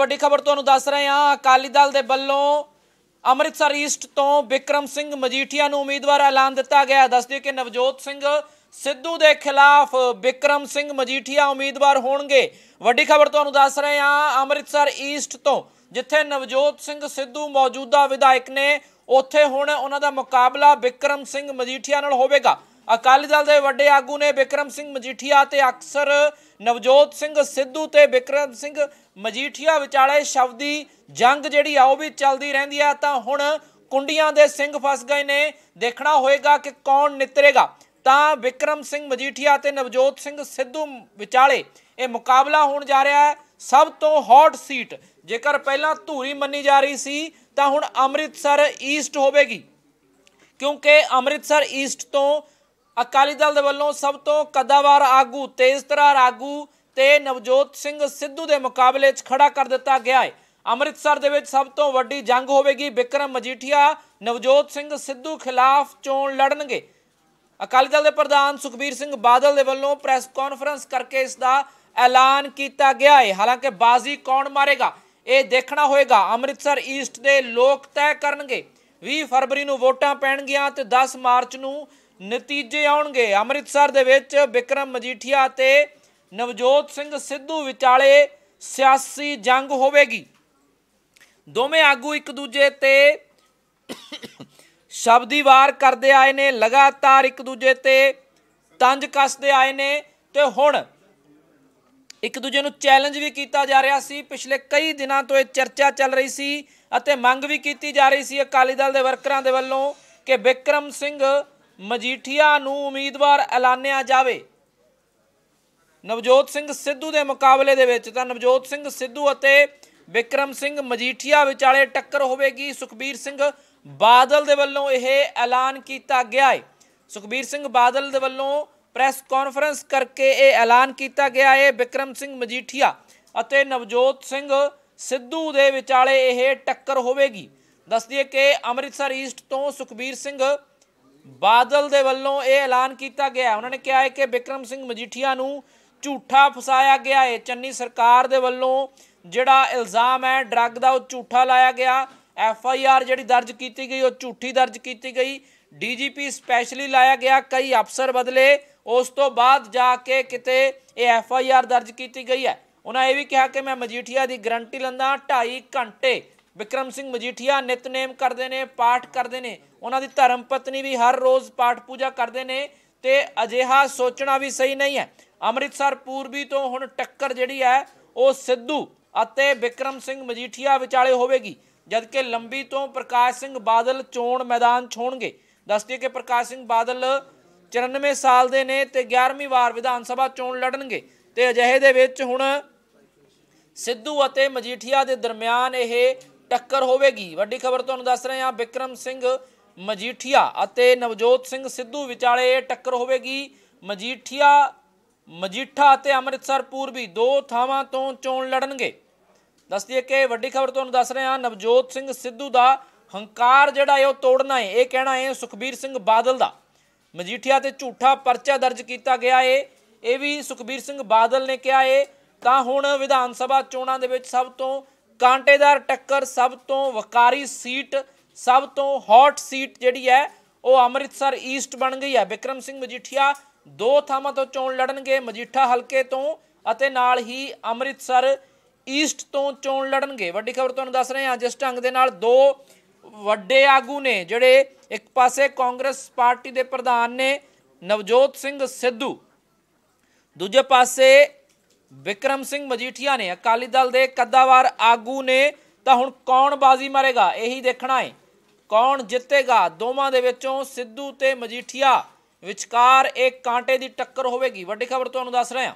ਵੱਡੀ ਖਬਰ ਤੁਹਾਨੂੰ ਦੱਸ ਰਹੇ ਹਾਂ ਅਕਾਲੀ ਦਲ ਦੇ ਵੱਲੋਂ ਅੰਮ੍ਰਿਤਸਰ ਈਸਟ ਤੋਂ ਵਿਕਰਮ ਸਿੰਘ ਮਜੀਠੀਆ ਨੂੰ ਉਮੀਦਵਾਰ ਐਲਾਨ ਦਿੱਤਾ ਗਿਆ ਦੱਸ ਦਿਓ ਕਿ ਨਵਜੋਤ ਸਿੰਘ ਸਿੱਧੂ ਦੇ ਖਿਲਾਫ ਵਿਕਰਮ ਸਿੰਘ ਮਜੀਠੀਆ ਉਮੀਦਵਾਰ ਹੋਣਗੇ ਵੱਡੀ ਖਬਰ ਤੁਹਾਨੂੰ ਦੱਸ ਰਹੇ ਹਾਂ ਅੰਮ੍ਰਿਤਸਰ ਈਸਟ ਤੋਂ ਜਿੱਥੇ ਨਵਜੋਤ ਸਿੰਘ ਸਿੱਧੂ ਮੌਜੂਦਾ ਵਿਧਾਇਕ ਨੇ ਉੱਥੇ ਹੁਣ ਉਹਨਾਂ ਦਾ ਮੁਕਾਬਲਾ ਵਿਕਰਮ ਸਿੰਘ ਮਜੀਠੀਆ ਨਾਲ ਹੋਵੇਗਾ ਅਕਾਲੀ ਦਲ ਦੇ ਵੱਡੇ ਆਗੂ ਨੇ ਵਿਕਰਮ ਸਿੰਘ ਮਜੀਠੀਆ ਤੇ ਅਕਸਰ ਨਵਜੋਤ ਸਿੰਘ ਸਿੱਧੂ ਤੇ ਵਿਕਰਮ ਸਿੰਘ ਮਜੀਠੀਆ ਵਿਚਾਲੇ ਸ਼ਬਦੀ ਜੰਗ ਜਿਹੜੀ ਆ ਉਹ ਵੀ ਚੱਲਦੀ ਰਹਿੰਦੀ ਆ ਤਾਂ ਹੁਣ ਕੁੰਡੀਆਂ ਦੇ ਸਿੰਘ ਫਸ ਗਏ ਨੇ ਦੇਖਣਾ ਹੋਏਗਾ ਕਿ ਕੌਣ ਨਿਤਰੇਗਾ ਤਾਂ ਵਿਕਰਮ ਸਿੰਘ ਮਜੀਠੀਆ ਤੇ ਨਵਜੋਤ ਸਿੰਘ ਸਿੱਧੂ ਵਿਚਾਲੇ ਇਹ ਮੁਕਾਬਲਾ ਹੋਣ ਜਾ ਰਿਹਾ ਹੈ ਸਭ ਤੋਂ ਹੌਟ ਸੀਟ ਜੇਕਰ ਪਹਿਲਾਂ ਧੂਰੀ ਮੰਨੀ ਜਾ ਰਹੀ ਸੀ ਤਾਂ ਹੁਣ ਅੰਮ੍ਰਿਤਸਰ ਈਸਟ ਹੋਵੇਗੀ ਕਿਉਂਕਿ ਅੰਮ੍ਰਿਤਸਰ ਈਸਟ ਤੋਂ ਅਕਾਲੀ ਦਲ ਦੇ ਵੱਲੋਂ ਸਭ ਤੋਂ ਕਦਾਵਾਰ ਆਗੂ ਤੇਜ਼ਤਰਾਰ ਆਗੂ ਤੇ ਨਵਜੋਤ ਸਿੰਘ ਸਿੱਧੂ ਦੇ ਮੁਕਾਬਲੇ 'ਚ ਖੜਾ ਕਰ ਦਿੱਤਾ ਗਿਆ ਹੈ ਅੰਮ੍ਰਿਤਸਰ ਦੇ ਵਿੱਚ ਸਭ ਤੋਂ ਵੱਡੀ ਜੰਗ ਹੋਵੇਗੀ ਬਿਕਰਮ ਮਜੀਠੀਆ ਨਵਜੋਤ ਸਿੰਘ ਸਿੱਧੂ ਖਿਲਾਫ ਚੋਣ ਲੜਨਗੇ ਅਕਾਲੀ ਦਲ ਦੇ ਪ੍ਰਧਾਨ ਸੁਖਬੀਰ ਸਿੰਘ ਬਾਦਲ ਦੇ ਵੱਲੋਂ ਪ੍ਰੈਸ ਕਾਨਫਰੰਸ ਕਰਕੇ ਇਸ ਦਾ ਐਲਾਨ ਕੀਤਾ ਗਿਆ ਹੈ ਹਾਲਾਂਕਿ ਬਾਜ਼ੀ ਕੌਣ ਮਾਰੇਗਾ ਇਹ ਦੇਖਣਾ ਹੋਏਗਾ ਅੰਮ੍ਰਿਤਸਰ ਈਸਟ ਦੇ ਲੋਕ ਤੈਅ ਕਰਨਗੇ 20 ਫਰਵਰੀ ਨੂੰ ਵੋਟਾਂ ਪੈਣਗੀਆਂ ਤੇ 10 ਮਾਰਚ ਨੂੰ ਨਤੀਜੇ ਆਉਣਗੇ ਅੰਮ੍ਰਿਤਸਰ ਦੇ ਵਿੱਚ ਵਿਕਰਮ ਮਜੀਠੀਆ ਤੇ ਨਵਜੋਤ ਸਿੰਘ ਸਿੱਧੂ ਵਿਚਾਲੇ ਸਿਆਸੀ ਜੰਗ ਹੋਵੇਗੀ ਦੋਵੇਂ ਆਗੂ ਇੱਕ ਦੂਜੇ ਤੇ ਸ਼ਬਦੀ ਵਾਰ ਕਰਦੇ ਆਏ ਨੇ ਲਗਾਤਾਰ ਇੱਕ ਦੂਜੇ ਤੇ ਤੰਜ ਕੱਸਦੇ ਆਏ ਨੇ ਤੇ ਹੁਣ ਇੱਕ ਦੂਜੇ ਨੂੰ ਚੈਲੰਜ ਵੀ ਕੀਤਾ ਜਾ ਰਿਹਾ ਸੀ ਪਿਛਲੇ ਕਈ ਦਿਨਾਂ ਤੋਂ ਇਹ ਚਰਚਾ ਚੱਲ ਰਹੀ ਸੀ ਅਤੇ ਮੰਗ ਵੀ ਕੀਤੀ ਜਾ ਰਹੀ ਸੀ ਅਕਾਲੀ ਦਲ ਦੇ ਵਰਕਰਾਂ ਦੇ ਵੱਲੋਂ ਕਿ ਵਿਕਰਮ ਸਿੰਘ ਮਜੀਠੀਆ ਨੂੰ ਉਮੀਦਵਾਰ ਐਲਾਨਿਆ ਜਾਵੇ ਨਵਜੋਤ ਸਿੰਘ ਸਿੱਧੂ ਦੇ ਮੁਕਾਬਲੇ ਦੇ ਵਿੱਚ ਤਾਂ ਨਵਜੋਤ ਸਿੰਘ ਸਿੱਧੂ ਅਤੇ ਵਿਕਰਮ ਸਿੰਘ ਮਜੀਠੀਆ ਵਿਚਾਲੇ ਟੱਕਰ ਹੋਵੇਗੀ ਸੁਖਬੀਰ ਸਿੰਘ ਬਾਦਲ ਦੇ ਵੱਲੋਂ ਇਹ ਐਲਾਨ ਕੀਤਾ ਗਿਆ ਹੈ ਸੁਖਬੀਰ ਸਿੰਘ ਬਾਦਲ ਦੇ ਵੱਲੋਂ ਪ੍ਰੈਸ ਕਾਨਫਰੰਸ ਕਰਕੇ ਇਹ ਐਲਾਨ ਕੀਤਾ ਗਿਆ ਹੈ ਵਿਕਰਮ ਸਿੰਘ ਮਜੀਠੀਆ ਅਤੇ ਨਵਜੋਤ ਸਿੰਘ ਸਿੱਧੂ ਦੇ ਵਿਚਾਲੇ ਇਹ ਟੱਕਰ ਹੋਵੇਗੀ ਦੱਸ ਦਈਏ ਕਿ ਅੰਮ੍ਰਿਤਸਰ ਈਸਟ ਤੋਂ ਸੁਖਬੀਰ ਸਿੰਘ ਬਾਦਲ ਦੇ ਵੱਲੋਂ ਇਹ ਐਲਾਨ ਕੀਤਾ ਗਿਆ ਉਹਨਾਂ ਨੇ ਕਿਹਾ ਹੈ ਕਿ ਵਿਕਰਮ ਸਿੰਘ ਮਜੀਠੀਆ ਨੂੰ ਝੂਠਾ ਫਸਾਇਆ ਗਿਆ ਹੈ ਚੰਨੀ ਸਰਕਾਰ ਦੇ ਵੱਲੋਂ ਜਿਹੜਾ ਇਲਜ਼ਾਮ ਹੈ ਡਰੱਗ ਦਾ ਉਹ ਝੂਠਾ ਲਾਇਆ ਗਿਆ ਐਫ ਆਈ ਆਰ ਜਿਹੜੀ ਦਰਜ ਕੀਤੀ ਗਈ ਉਹ ਝੂਠੀ ਦਰਜ ਕੀਤੀ ਗਈ ਡੀਜੀਪੀ ਸਪੈਸ਼ਲੀ ਲਾਇਆ ਗਿਆ ਕਈ ਅਫਸਰ ਬਦਲੇ ਉਸ ਤੋਂ ਬਾਅਦ ਜਾ ਕੇ ਕਿਤੇ ਇਹ ਐਫ ਆਈ ਆਰ ਦਰਜ ਕੀਤੀ ਗਈ ਹੈ ਉਹਨਾਂ ਇਹ ਵੀ ਕਿਹਾ ਕਿ ਮੈਂ ਮਜੀਠੀਆ ਦੀ ਗਰੰਟੀ ਲੰਦਾ 2.5 ਘੰਟੇ ਵਿਕਰਮ ਸਿੰਘ ਮਜੀਠੀਆ ਨਿਤਨੇਮ ਕਰਦੇ ਨੇ ਪਾਠ ਕਰਦੇ ਨੇ ਉਹਨਾਂ ਦੀ ਧਰਮ ਪਤਨੀ ਵੀ ਹਰ ਰੋਜ਼ ਪਾਠ ਪੂਜਾ ਕਰਦੇ ਨੇ ਤੇ ਅਜਿਹਾ ਸੋਚਣਾ ਵੀ ਸਹੀ ਨਹੀਂ ਹੈ ਅੰਮ੍ਰਿਤਸਰ ਪੂਰਬੀ ਤੋਂ ਹੁਣ ਟੱਕਰ ਜਿਹੜੀ ਹੈ ਉਹ ਸਿੱਧੂ ਅਤੇ ਵਿਕਰਮ ਸਿੰਘ ਮਜੀਠੀਆ ਵਿਚਾਲੇ ਹੋਵੇਗੀ ਜਦਕਿ ਲੰਬੀ ਤੋਂ ਪ੍ਰਕਾਸ਼ ਸਿੰਘ ਬਾਦਲ ਚੋਣ ਮੈਦਾਨ ਛੋਣਗੇ ਦੱਸਦੇ ਕਿ ਪ੍ਰਕਾਸ਼ ਸਿੰਘ ਬਾਦਲ 94 ਸਾਲ ਦੇ ਨੇ ਤੇ 11ਵੀਂ ਵਾਰ ਵਿਧਾਨ ਸਭਾ ਚੋਣ ਲੜਨਗੇ ਤੇ ਅਜਿਹੇ ਦੇ ਵਿੱਚ ਹੁਣ ਸਿੱਧੂ ਅਤੇ ਮਜੀਠੀਆ ਦੇ ਦਰਮਿਆਨ ਇਹ ਟੱਕਰ ਹੋਵੇਗੀ ਵੱਡੀ ਖਬਰ ਤੁਹਾਨੂੰ ਦੱਸ ਰਹੇ ਹਾਂ ਵਿਕਰਮ ਸਿੰਘ ਮਜੀਠੀਆ ਅਤੇ ਨਵਜੋਤ ਸਿੰਘ ਸਿੱਧੂ ਵਿਚਾਲੇ ਟੱਕਰ ਹੋਵੇਗੀ ਮਜੀਠੀਆ ਮਜੀਠਾ ਅਤੇ ਅੰਮ੍ਰਿਤਸਰ ਪੂਰਬੀ ਦੋ ਥਾਵਾਂ ਤੋਂ ਚੋਣ ਲੜਨਗੇ ਦੱਸ ਦਈਏ ਕਿ ਵੱਡੀ ਖਬਰ ਤੁਹਾਨੂੰ ਦੱਸ ਰਹੇ ਹਾਂ ਨਵਜੋਤ ਸਿੰਘ ਸਿੱਧੂ ਦਾ ਹੰਕਾਰ ਜਿਹੜਾ ਹੈ ਉਹ ਤੋੜਨਾ ਹੈ ਇਹ ਕਹਿਣਾ ਹੈ ਸੁਖਬੀਰ ਸਿੰਘ ਬਾਦਲ ਦਾ ਮਜੀਠੀਆ ਤੇ ਝੂਠਾ ਪਰਚਾ ਦਰਜ ਕੀਤਾ ਗਿਆ ਹੈ ਇਹ ਵੀ ਸੁਖਬੀਰ ਸਿੰਘ ਬਾਦਲ ਨੇ ਕਿਹਾ ਹੈ ਤਾਂ ਹੁਣ ਵਿਧਾਨ ਸਭਾ ਚੋਣਾਂ ਦੇ ਵਿੱਚ ਸਭ ਤੋਂ ਕਾਂਟੇਦਾਰ ਟੱਕਰ ਸਭ ਤੋਂ ਵਕਾਰੀ ਸੀਟ ਸਭ ਤੋਂ ਹੌਟ ਸੀਟ ਜਿਹੜੀ ਹੈ ਉਹ ਅੰਮ੍ਰਿਤਸਰ ਈਸਟ ਬਣ ਗਈ ਹੈ ਵਿਕਰਮ ਸਿੰਘ ਮਜੀਠੀਆ ਦੋ ਥਾਵਾਂ ਤੋਂ ਚੋਣ ਲੜਨਗੇ ਮਜੀਠਾ ਹਲਕੇ ਤੋਂ ਅਤੇ ਨਾਲ ਹੀ ਅੰਮ੍ਰਿਤਸਰ ਈਸਟ ਤੋਂ ਚੋਣ ਲੜਨਗੇ ਵੱਡੀ ਖਬਰ ਤੁਹਾਨੂੰ ਦੱਸ ਰਹੇ ਹਾਂ ਜਿਸ ਢੰਗ ਦੇ ਨਾਲ ਦੋ ਵੱਡੇ ਆਗੂ ਨੇ ਜਿਹੜੇ ਇੱਕ ਪਾਸੇ ਕਾਂਗਰਸ ਪਾਰਟੀ ਦੇ ਪ੍ਰਧਾਨ ਨੇ ਨਵਜੋਤ ਸਿੰਘ ਸਿੱਧੂ ਦੂਜੇ ਪਾਸੇ ਵਿਕਰਮ ਸਿੰਘ ਮਜੀਠੀਆ ਨੇ ਅਕਾਲੀ ਦਲ ਦੇ ਕੱਦਾਵਾਰ ਆਗੂ ਨੇ ਤਾਂ ਹੁਣ ਕੌਣ ਬਾਜ਼ੀ ਮਾਰੇਗਾ ਇਹੀ ਦੇਖਣਾ ਹੈ ਕੌਣ ਜਿੱਤੇਗਾ ਦੋਵਾਂ ਦੇ ਵਿੱਚੋਂ ਸਿੱਧੂ ਤੇ ਮਜੀਠੀਆ ਵਿਚਕਾਰ ਇੱਕ ਕਾਂਟੇ ਦੀ ਟੱਕਰ ਹੋਵੇਗੀ ਵੱਡੀ ਖਬਰ ਤੁਹਾਨੂੰ ਦੱਸ ਰਹੇ ਹਾਂ